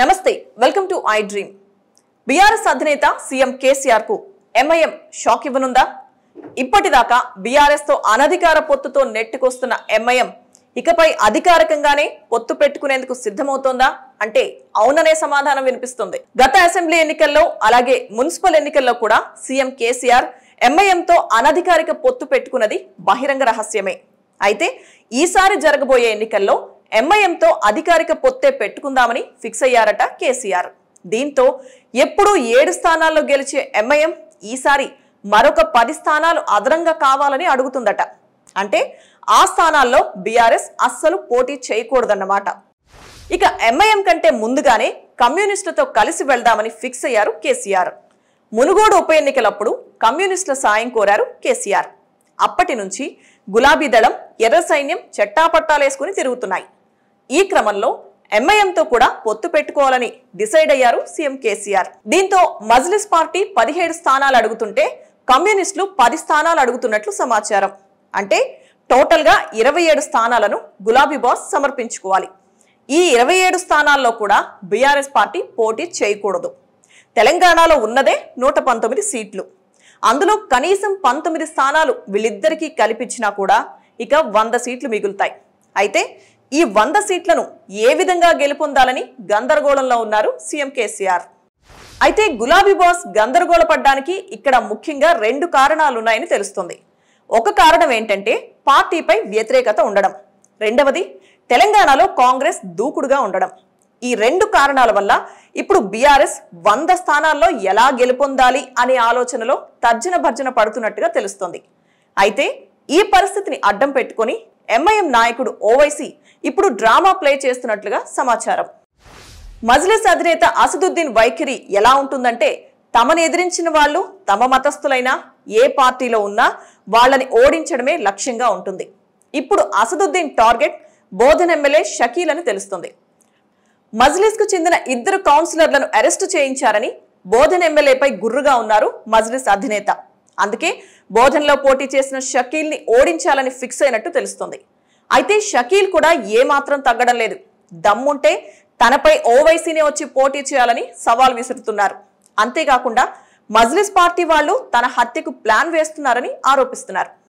నమస్తే welcome to I dream BRS అధినేత CM KCR కు ఎంఐఎం షాక్ ఇవ్వనుందా ఇప్పటిదాకా బీఆర్ఎస్ తో అనధికార పొత్తుతో నెట్టుకొస్తున్న ఎంఐఎం ఇకపై అధికారికంగానే పొత్తు పెట్టుకునేందుకు సిద్ధమవుతోందా అంటే అవుననే సమాధానం వినిపిస్తుంది గత అసెంబ్లీ ఎన్నికల్లో అలాగే మున్సిపల్ ఎన్నికల్లో కూడా సీఎం కేసీఆర్ ఎంఐఎంతో అనధికారిక పొత్తు పెట్టుకున్నది బహిరంగ రహస్యమే అయితే ఈసారి జరగబోయే ఎన్నికల్లో ఎంఐఎంతో అధికారిక పొత్తే పెట్టుకుందామని ఫిక్స్ అయ్యారట కేసీఆర్ దీంతో ఎప్పుడూ ఏడు స్థానాల్లో గెలిచే ఎంఐఎం ఈసారి మరొక పది స్థానాలు అదనంగా కావాలని అడుగుతుందట అంటే ఆ స్థానాల్లో బీఆర్ఎస్ అస్సలు పోటీ చేయకూడదన్నమాట ఇక ఎంఐఎం కంటే ముందుగానే కమ్యూనిస్టులతో కలిసి వెళ్దామని ఫిక్స్ అయ్యారు కేసీఆర్ మునుగోడు ఉప ఎన్నికలప్పుడు కమ్యూనిస్టుల సాయం కోరారు కేసీఆర్ అప్పటి నుంచి గులాబీ దళం ఎర్ర సైన్యం చెట్టాపట్టాలేసుకుని తిరుగుతున్నాయి ఈ క్రమంలో ఎంఐఎంతో కూడా పొత్తు పెట్టుకోవాలని డిసైడ్ అయ్యారు సీఎం కేసీఆర్ దీంతో మజ్లిస్ పార్టీ పదిహేడు స్థానాలు అడుగుతుంటే కమ్యూనిస్టులు పది స్థానాలు అడుగుతున్నట్లు సమాచారం అంటే టోటల్గా ఇరవై ఏడు స్థానాలను గులాబీ బాస్ సమర్పించుకోవాలి ఈ ఇరవై ఏడు స్థానాల్లో కూడా బీఆర్ఎస్ పార్టీ పోటీ చేయకూడదు తెలంగాణలో ఉన్నదే నూట పంతొమ్మిది సీట్లు అందులో కనీసం పంతొమ్మిది స్థానాలు వీళ్ళిద్దరికీ కల్పించినా కూడా ఇక వంద సీట్లు మిగులుతాయి అయితే ఈ వంద సీట్లను ఏ విధంగా గెలుపొందాలని గందరగోళంలో ఉన్నారు సీఎం కేసీఆర్ అయితే గులాబీ బాస్ గందరగోళ పడ్డానికి ఇక్కడ ముఖ్యంగా రెండు కారణాలున్నాయని తెలుస్తుంది ఒక కారణం ఏంటంటే పార్టీపై వ్యతిరేకత ఉండడం రెండవది తెలంగాణలో కాంగ్రెస్ దూకుడుగా ఉండడం ఈ రెండు కారణాల వల్ల ఇప్పుడు బీఆర్ఎస్ వంద స్థానాల్లో ఎలా గెలుపొందాలి అనే ఆలోచనలో తర్జన భర్జన పడుతున్నట్టుగా తెలుస్తోంది అయితే ఈ పరిస్థితిని అడ్డం పెట్టుకుని ఎంఐఎం నాయకుడు ఓవైసీ ఇప్పుడు డ్రామా ప్లే చేస్తున్నట్లుగా సమాచారం మజ్లిస్ అధినేత అసదుద్దీన్ వైఖరి ఎలా ఉంటుందంటే తమను ఎదిరించిన వాళ్ళు తమ మతస్థులైనా ఏ పార్టీలో ఉన్నా వాళ్ళని ఓడించడమే లక్ష్యంగా ఉంటుంది ఇప్పుడు అసదుద్దీన్ టార్గెట్ బోధన్ ఎమ్మెల్యే షకీల్ అని తెలుస్తుంది మజ్లిస్కు చెందిన ఇద్దరు కౌన్సిలర్లను అరెస్టు చేయించారని బోధన్ ఎమ్మెల్యేపై గుర్రుగా ఉన్నారు మజ్లిస్ అధినేత అందుకే బోధనలో పోటీ చేసిన షకీల్ని ఓడించాలని ఫిక్స్ అయినట్టు తెలుస్తుంది అయితే షకీల్ కూడా ఏమాత్రం తగ్గడం లేదు దమ్ముంటే తనపై ఓవైసీనే వచ్చి పోటీ చేయాలని సవాల్ విసురుతున్నారు అంతేకాకుండా మజ్లిస్ పార్టీ వాళ్ళు తన హత్యకు ప్లాన్ వేస్తున్నారని ఆరోపిస్తున్నారు